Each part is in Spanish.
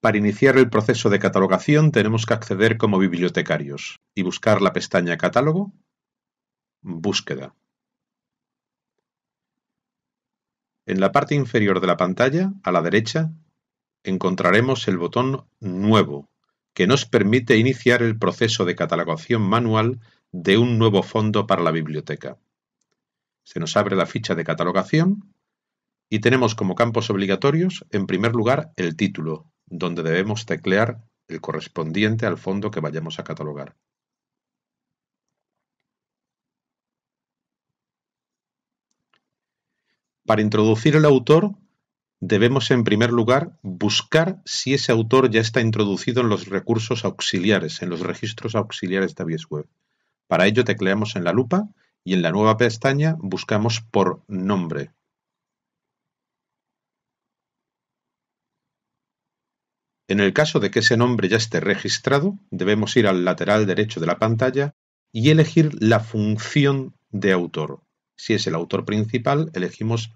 Para iniciar el proceso de catalogación tenemos que acceder como bibliotecarios y buscar la pestaña Catálogo, Búsqueda. En la parte inferior de la pantalla, a la derecha, encontraremos el botón Nuevo, que nos permite iniciar el proceso de catalogación manual de un nuevo fondo para la biblioteca. Se nos abre la ficha de catalogación y tenemos como campos obligatorios, en primer lugar, el título, donde debemos teclear el correspondiente al fondo que vayamos a catalogar. Para introducir el autor, debemos en primer lugar buscar si ese autor ya está introducido en los recursos auxiliares, en los registros auxiliares de web. Para ello tecleamos en la lupa y en la nueva pestaña buscamos por nombre. En el caso de que ese nombre ya esté registrado, debemos ir al lateral derecho de la pantalla y elegir la función de autor. Si es el autor principal, elegimos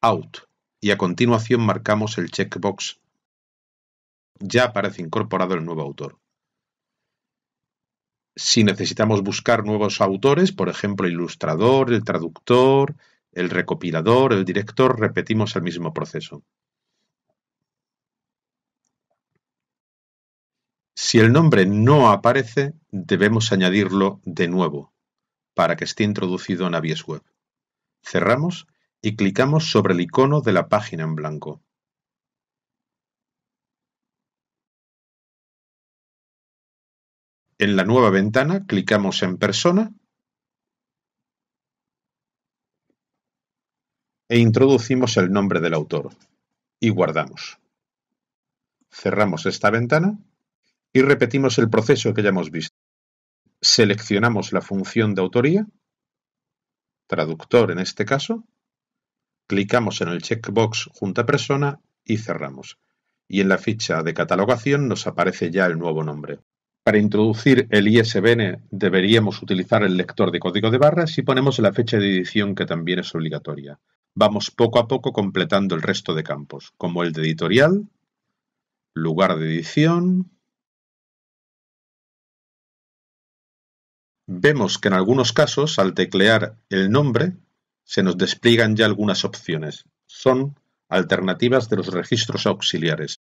Out y a continuación marcamos el checkbox. Ya aparece incorporado el nuevo autor. Si necesitamos buscar nuevos autores, por ejemplo, ilustrador, el traductor, el recopilador, el director, repetimos el mismo proceso. Si el nombre no aparece, debemos añadirlo de nuevo para que esté introducido en Avies Web. Cerramos y clicamos sobre el icono de la página en blanco. En la nueva ventana clicamos en persona e introducimos el nombre del autor y guardamos. Cerramos esta ventana y repetimos el proceso que ya hemos visto. Seleccionamos la función de autoría, traductor en este caso, clicamos en el checkbox Junta persona y cerramos. Y en la ficha de catalogación nos aparece ya el nuevo nombre. Para introducir el ISBN deberíamos utilizar el lector de código de barras y ponemos la fecha de edición que también es obligatoria. Vamos poco a poco completando el resto de campos, como el de editorial, lugar de edición, Vemos que en algunos casos al teclear el nombre se nos despliegan ya algunas opciones. Son alternativas de los registros auxiliares.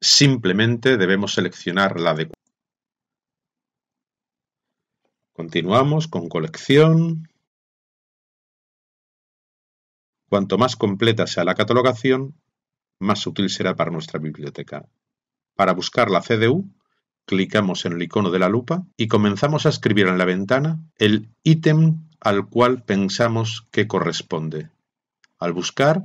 Simplemente debemos seleccionar la adecuada. Continuamos con colección. Cuanto más completa sea la catalogación, más útil será para nuestra biblioteca. Para buscar la CDU, clicamos en el icono de la lupa y comenzamos a escribir en la ventana el ítem al cual pensamos que corresponde. Al buscar,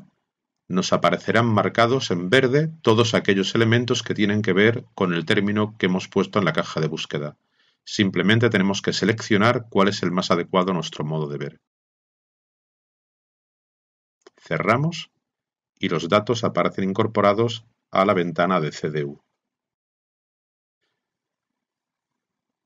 nos aparecerán marcados en verde todos aquellos elementos que tienen que ver con el término que hemos puesto en la caja de búsqueda. Simplemente tenemos que seleccionar cuál es el más adecuado a nuestro modo de ver. Cerramos y los datos aparecen incorporados a la ventana de CDU.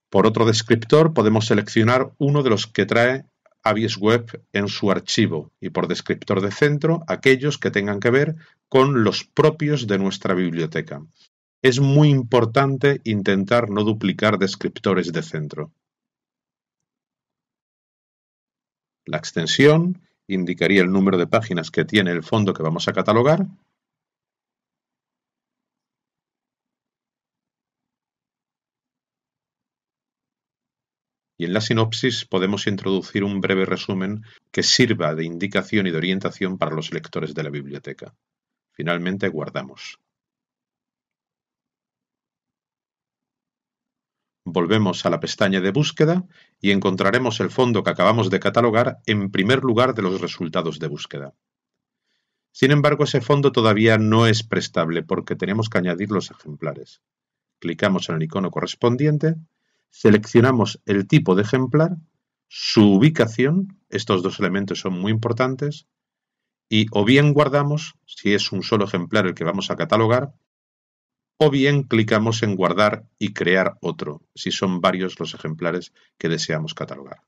Por otro descriptor podemos seleccionar uno de los que trae AVIS Web en su archivo y por descriptor de centro aquellos que tengan que ver con los propios de nuestra biblioteca. Es muy importante intentar no duplicar descriptores de centro. La extensión indicaría el número de páginas que tiene el fondo que vamos a catalogar en la sinopsis podemos introducir un breve resumen que sirva de indicación y de orientación para los lectores de la biblioteca. Finalmente, guardamos. Volvemos a la pestaña de búsqueda y encontraremos el fondo que acabamos de catalogar en primer lugar de los resultados de búsqueda. Sin embargo, ese fondo todavía no es prestable porque tenemos que añadir los ejemplares. Clicamos en el icono correspondiente Seleccionamos el tipo de ejemplar, su ubicación, estos dos elementos son muy importantes, y o bien guardamos, si es un solo ejemplar el que vamos a catalogar, o bien clicamos en guardar y crear otro, si son varios los ejemplares que deseamos catalogar.